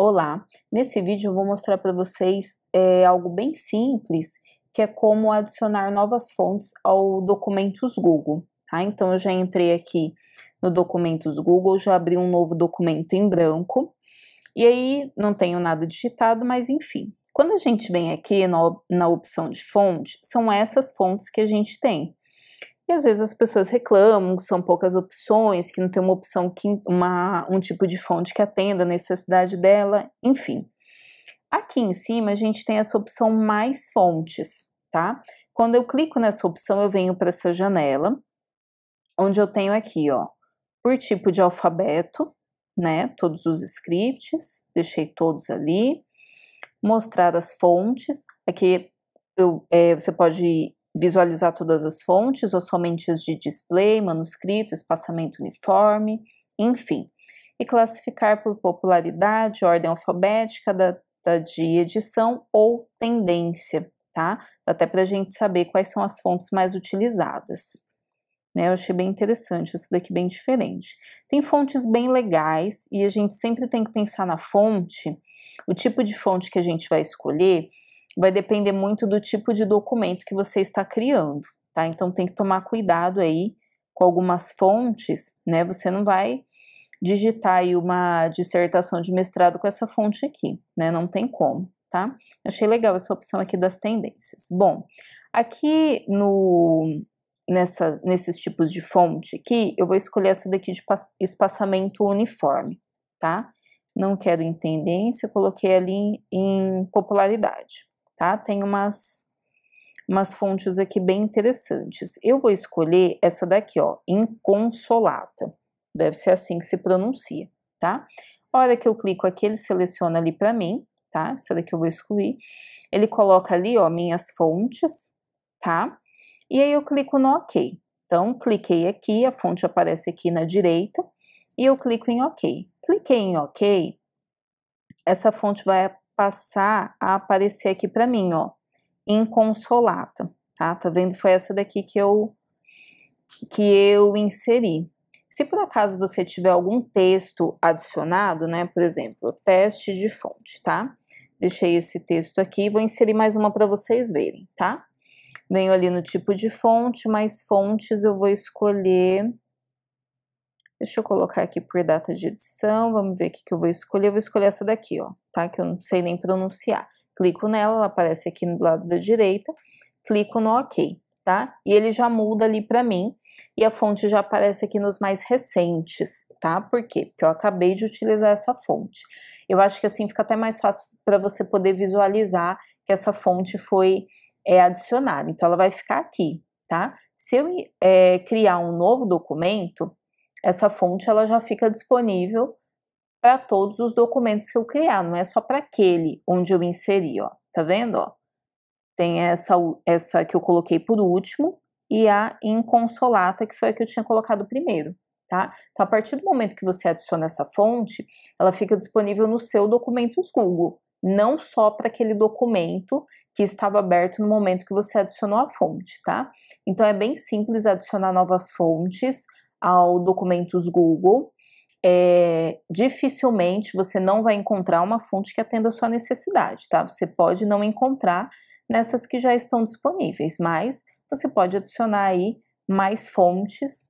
Olá! Nesse vídeo eu vou mostrar para vocês é, algo bem simples, que é como adicionar novas fontes ao Documentos Google. Tá? Então eu já entrei aqui no Documentos Google, já abri um novo documento em branco, e aí não tenho nada digitado, mas enfim. Quando a gente vem aqui no, na opção de fonte, são essas fontes que a gente tem. E às vezes as pessoas reclamam, são poucas opções, que não tem uma opção, que, uma, um tipo de fonte que atenda a necessidade dela, enfim. Aqui em cima a gente tem essa opção mais fontes, tá? Quando eu clico nessa opção, eu venho para essa janela, onde eu tenho aqui, ó, por tipo de alfabeto, né? Todos os scripts, deixei todos ali. Mostrar as fontes, aqui eu, é, você pode visualizar todas as fontes ou somente as de display, manuscrito, espaçamento uniforme, enfim, e classificar por popularidade, ordem alfabética, data de edição ou tendência, tá? Até para a gente saber quais são as fontes mais utilizadas. Né, eu achei bem interessante, esse daqui bem diferente. Tem fontes bem legais e a gente sempre tem que pensar na fonte, o tipo de fonte que a gente vai escolher vai depender muito do tipo de documento que você está criando, tá? Então tem que tomar cuidado aí com algumas fontes, né? Você não vai digitar aí uma dissertação de mestrado com essa fonte aqui, né? Não tem como, tá? Achei legal essa opção aqui das tendências. Bom, aqui no nessas, nesses tipos de fonte aqui, eu vou escolher essa daqui de espaçamento uniforme, tá? Não quero em tendência, coloquei ali em, em popularidade tá? Tem umas, umas fontes aqui bem interessantes. Eu vou escolher essa daqui, ó, inconsolata. Deve ser assim que se pronuncia, tá? A hora que eu clico aqui, ele seleciona ali para mim, tá? Essa daqui eu vou excluir. Ele coloca ali, ó, minhas fontes, tá? E aí eu clico no OK. Então, cliquei aqui, a fonte aparece aqui na direita, e eu clico em OK. Cliquei em OK, essa fonte vai passar a aparecer aqui para mim, ó, inconsolata, tá? Tá vendo? Foi essa daqui que eu que eu inseri. Se por acaso você tiver algum texto adicionado, né, por exemplo, teste de fonte, tá? Deixei esse texto aqui, vou inserir mais uma para vocês verem, tá? Venho ali no tipo de fonte, mais fontes eu vou escolher Deixa eu colocar aqui por data de edição, vamos ver o que eu vou escolher. Eu vou escolher essa daqui, ó, tá? Que eu não sei nem pronunciar. Clico nela, ela aparece aqui do lado da direita, clico no OK, tá? E ele já muda ali para mim e a fonte já aparece aqui nos mais recentes, tá? Por quê? Porque eu acabei de utilizar essa fonte. Eu acho que assim fica até mais fácil para você poder visualizar que essa fonte foi é, adicionada. Então, ela vai ficar aqui, tá? Se eu é, criar um novo documento, essa fonte ela já fica disponível para todos os documentos que eu criar, não é só para aquele onde eu inseri, ó. Tá vendo, ó? Tem essa essa que eu coloquei por último e a inconsolata que foi a que eu tinha colocado primeiro, tá? Então a partir do momento que você adiciona essa fonte, ela fica disponível no seu documentos Google, não só para aquele documento que estava aberto no momento que você adicionou a fonte, tá? Então é bem simples adicionar novas fontes ao documentos Google, é, dificilmente você não vai encontrar uma fonte que atenda a sua necessidade, tá? Você pode não encontrar nessas que já estão disponíveis, mas você pode adicionar aí mais fontes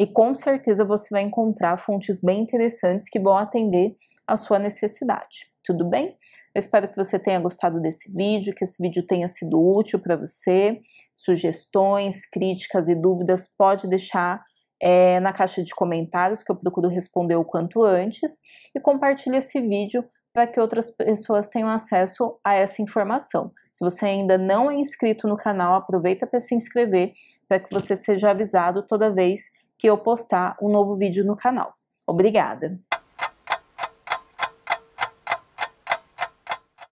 e com certeza você vai encontrar fontes bem interessantes que vão atender a sua necessidade. Tudo bem? Eu espero que você tenha gostado desse vídeo, que esse vídeo tenha sido útil para você. Sugestões, críticas e dúvidas pode deixar é, na caixa de comentários, que eu procuro responder o quanto antes, e compartilhe esse vídeo para que outras pessoas tenham acesso a essa informação. Se você ainda não é inscrito no canal, aproveita para se inscrever para que você seja avisado toda vez que eu postar um novo vídeo no canal. Obrigada!